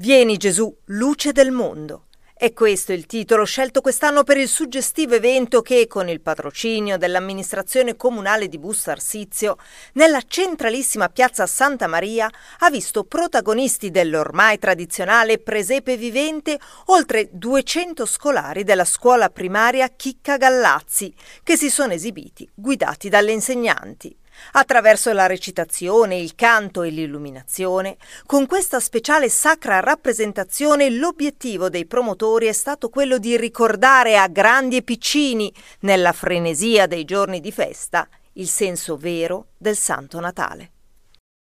Vieni Gesù, luce del mondo. È questo il titolo scelto quest'anno per il suggestivo evento che, con il patrocinio dell'amministrazione comunale di Busto Arsizio, nella centralissima piazza Santa Maria ha visto protagonisti dell'ormai tradizionale presepe vivente oltre 200 scolari della scuola primaria Chicca Gallazzi, che si sono esibiti guidati dalle insegnanti. Attraverso la recitazione, il canto e l'illuminazione, con questa speciale sacra rappresentazione l'obiettivo dei promotori è stato quello di ricordare a grandi e piccini, nella frenesia dei giorni di festa, il senso vero del Santo Natale.